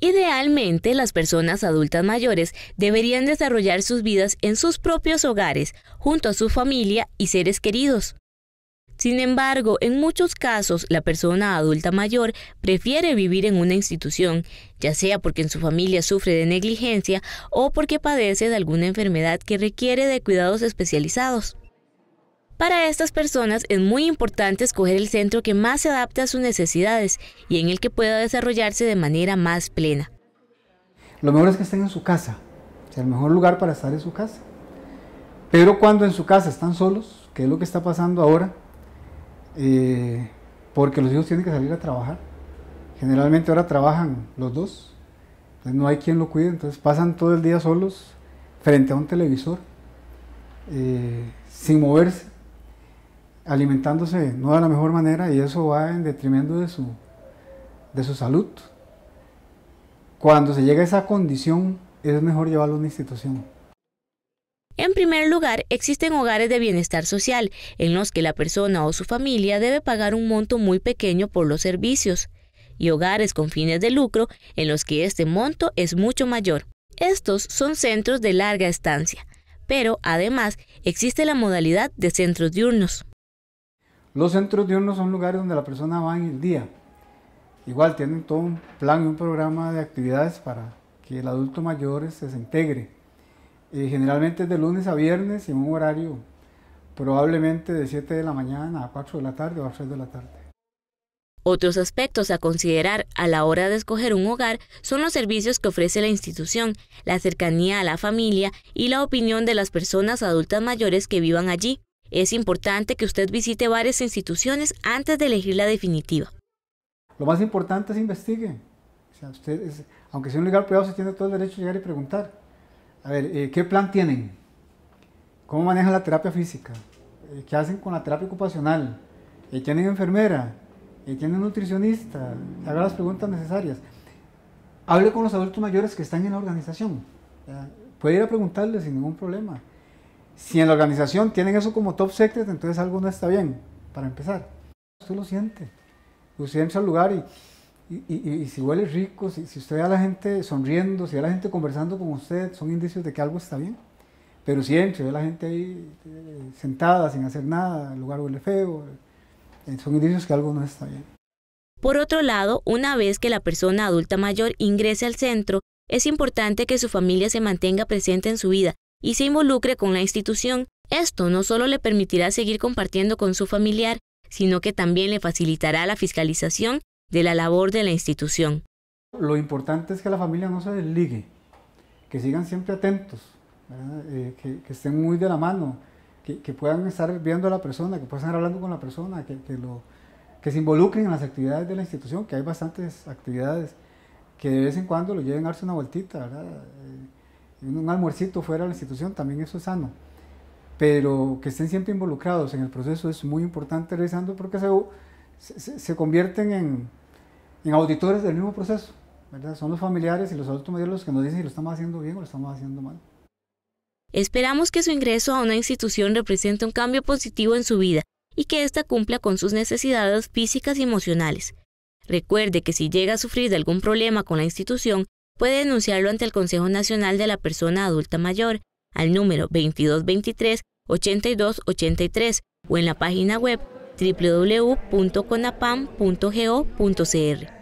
Idealmente, las personas adultas mayores deberían desarrollar sus vidas en sus propios hogares, junto a su familia y seres queridos. Sin embargo, en muchos casos la persona adulta mayor prefiere vivir en una institución, ya sea porque en su familia sufre de negligencia o porque padece de alguna enfermedad que requiere de cuidados especializados. Para estas personas es muy importante escoger el centro que más se adapte a sus necesidades y en el que pueda desarrollarse de manera más plena. Lo mejor es que estén en su casa, o el mejor lugar para estar en su casa. Pero cuando en su casa están solos, que es lo que está pasando ahora, eh, porque los hijos tienen que salir a trabajar, generalmente ahora trabajan los dos, no hay quien lo cuide, entonces pasan todo el día solos frente a un televisor, eh, sin moverse, alimentándose no de la mejor manera y eso va en detrimento de su, de su salud. Cuando se llega a esa condición, es mejor llevarlo a una institución. En primer lugar, existen hogares de bienestar social, en los que la persona o su familia debe pagar un monto muy pequeño por los servicios, y hogares con fines de lucro, en los que este monto es mucho mayor. Estos son centros de larga estancia, pero además existe la modalidad de centros diurnos. Los centros diurnos son lugares donde la persona va en el día. Igual tienen todo un plan y un programa de actividades para que el adulto mayor este, se desintegre. Eh, generalmente es de lunes a viernes en un horario probablemente de 7 de la mañana a 4 de la tarde o a 6 de la tarde. Otros aspectos a considerar a la hora de escoger un hogar son los servicios que ofrece la institución, la cercanía a la familia y la opinión de las personas adultas mayores que vivan allí. Es importante que usted visite varias instituciones antes de elegir la definitiva. Lo más importante es investigue. O sea, aunque sea un legal privado, se tiene todo el derecho a llegar y preguntar. A ver, eh, ¿qué plan tienen? ¿Cómo manejan la terapia física? Eh, ¿Qué hacen con la terapia ocupacional? Eh, ¿Tienen enfermera? ¿Tienen nutricionista? Haga las preguntas necesarias. Hable con los adultos mayores que están en la organización. Puede ir a preguntarles sin ningún problema. Si en la organización tienen eso como top secret, entonces algo no está bien, para empezar. Usted lo siente. Usted entra al lugar y, si huele rico, si, si, usted ve a la gente sonriendo, si ve a la gente conversando con usted, son indicios de que algo está bien. Pero si entra ve a la gente ahí eh, sentada, sin hacer nada, el lugar huele feo, eh, son indicios que algo no está bien. Por otro lado, una vez que la persona adulta mayor ingrese al centro, es importante que su familia se mantenga presente en su vida, y se involucre con la institución. Esto no solo le permitirá seguir compartiendo con su familiar, sino que también le facilitará la fiscalización de la labor de la institución. Lo importante es que la familia no se desligue, que sigan siempre atentos, eh, que, estén muy de la mano, que, puedan estar viendo a la persona, que puedan estar hablando con la persona, que, lo, que se involucren en las actividades de la institución, que hay bastantes actividades, que de vez en cuando lo lleven a darse una vueltita, ¿verdad? Eh, un almuercito fuera de la institución, también eso es sano. Pero que estén siempre involucrados en el proceso es muy importante, realizando porque se, se, convierten en, en, auditores del mismo proceso. ¿verdad? Son los familiares y los adultos mayores los que nos dicen si lo estamos haciendo bien o lo estamos haciendo mal. Esperamos que su ingreso a una institución represente un cambio positivo en su vida y que ésta cumpla con sus necesidades físicas y emocionales. Recuerde que si llega a sufrir de algún problema con la institución, puede denunciarlo ante el Consejo Nacional de la Persona Adulta Mayor al número 2223-8283 o en la página web www.conapam.go.cr.